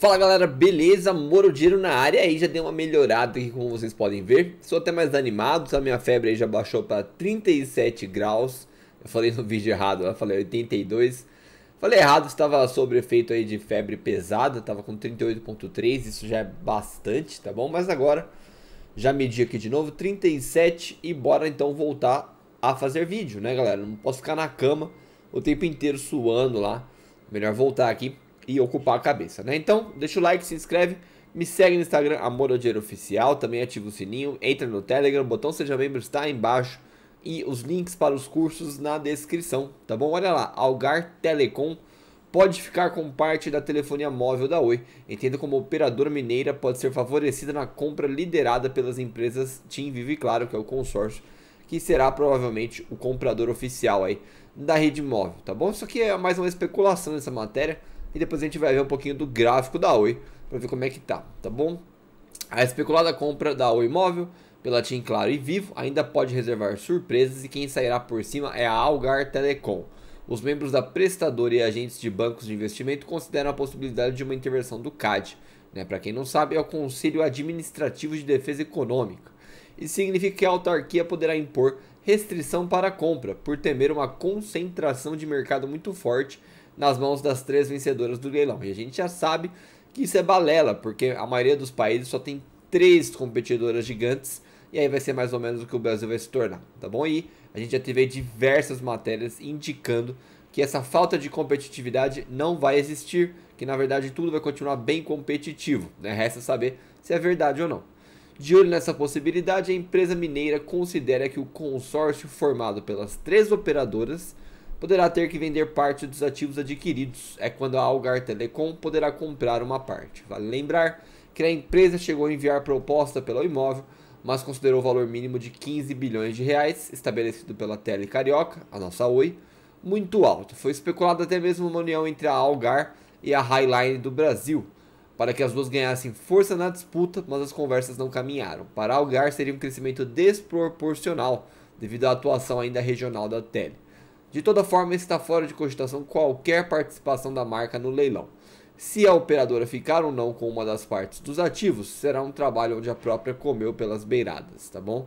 Fala galera, beleza? Moro Dinheiro na área aí, já deu uma melhorada aqui como vocês podem ver. Sou até mais animado, a minha febre aí já baixou para 37 graus. Eu falei no vídeo errado, eu falei 82. Falei errado, estava sobre efeito aí de febre pesada, estava com 38.3, isso já é bastante, tá bom? Mas agora já medi aqui de novo, 37 e bora então voltar a fazer vídeo, né galera? Não posso ficar na cama o tempo inteiro suando lá. Melhor voltar aqui e ocupar a cabeça, né? Então, deixa o like, se inscreve, me segue no Instagram, Amor ao Dinheiro Oficial, também ativa o sininho, entra no Telegram, o botão Seja Membro está aí embaixo e os links para os cursos na descrição, tá bom? Olha lá, Algar Telecom pode ficar com parte da telefonia móvel da Oi. Entenda como operadora mineira pode ser favorecida na compra liderada pelas empresas TIM Vive Claro, que é o consórcio, que será provavelmente o comprador oficial aí da rede móvel, tá bom? Isso aqui é mais uma especulação nessa matéria. E depois a gente vai ver um pouquinho do gráfico da Oi para ver como é que tá, tá bom? A especulada compra da Oi Móvel pela TIM Claro e Vivo ainda pode reservar surpresas e quem sairá por cima é a Algar Telecom. Os membros da prestadora e agentes de bancos de investimento consideram a possibilidade de uma intervenção do CAD. Né? Para quem não sabe, é o Conselho Administrativo de Defesa Econômica. Isso significa que a autarquia poderá impor restrição para a compra, por temer uma concentração de mercado muito forte nas mãos das três vencedoras do leilão. E a gente já sabe que isso é balela, porque a maioria dos países só tem três competidoras gigantes, e aí vai ser mais ou menos o que o Brasil vai se tornar, tá bom? E a gente já teve diversas matérias indicando que essa falta de competitividade não vai existir, que na verdade tudo vai continuar bem competitivo, né? Resta saber se é verdade ou não. De olho nessa possibilidade, a empresa mineira considera que o consórcio formado pelas três operadoras poderá ter que vender parte dos ativos adquiridos. É quando a Algar Telecom poderá comprar uma parte. Vale lembrar que a empresa chegou a enviar proposta pelo imóvel, mas considerou o valor mínimo de 15 bilhões de reais, estabelecido pela Tele Carioca, a nossa Oi, muito alto. Foi especulado até mesmo uma união entre a Algar e a Highline do Brasil, para que as duas ganhassem força na disputa, mas as conversas não caminharam. Para a Algar seria um crescimento desproporcional, devido à atuação ainda regional da Tele. De toda forma, está fora de cogitação qualquer participação da marca no leilão. Se a operadora ficar ou não com uma das partes dos ativos, será um trabalho onde a própria comeu pelas beiradas, tá bom?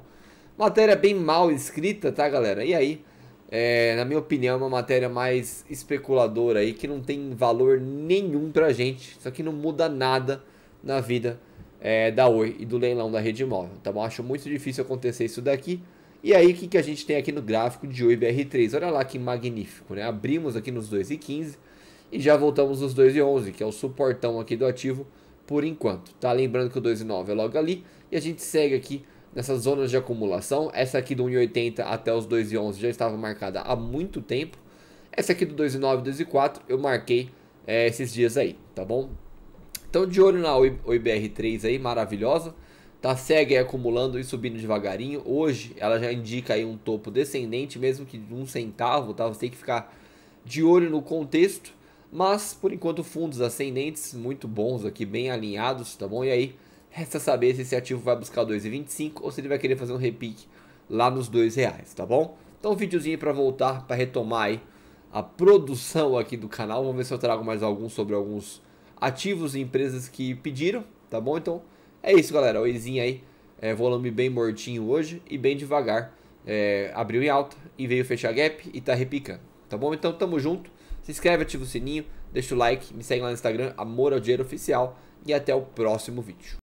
Matéria bem mal escrita, tá, galera? E aí, é, na minha opinião, é uma matéria mais especuladora aí, que não tem valor nenhum pra gente. Isso aqui não muda nada na vida é, da Oi e do leilão da rede móvel, tá bom? Acho muito difícil acontecer isso daqui. E aí, o que, que a gente tem aqui no gráfico de Oi BR3? Olha lá que magnífico, né? Abrimos aqui nos 2,15 e já voltamos nos 2,11, que é o suportão aqui do ativo por enquanto, tá? Lembrando que o 2,9 é logo ali e a gente segue aqui nessas zonas de acumulação. Essa aqui do 1,80 até os 2,11 já estava marcada há muito tempo. Essa aqui do 2,9 e 2,4 eu marquei é, esses dias aí, tá bom? Então, de olho na OIBR3 aí, maravilhosa tá segue acumulando e subindo devagarinho. Hoje ela já indica aí um topo descendente, mesmo que de um centavo, tá? Você tem que ficar de olho no contexto, mas por enquanto fundos ascendentes muito bons aqui, bem alinhados, tá bom? E aí resta saber se esse ativo vai buscar 2,25 ou se ele vai querer fazer um repique lá nos dois reais, tá bom? Então um videozinho para voltar, para retomar aí a produção aqui do canal. Vamos ver se eu trago mais alguns sobre alguns ativos e empresas que pediram, tá bom? Então é isso, galera. O Oizinho aí, é, volume bem mortinho hoje e bem devagar. É, abriu em alta e veio fechar gap e tá repicando. Tá bom? Então tamo junto. Se inscreve, ativa o sininho, deixa o like, me segue lá no Instagram, Amor ao Dinheiro Oficial e até o próximo vídeo.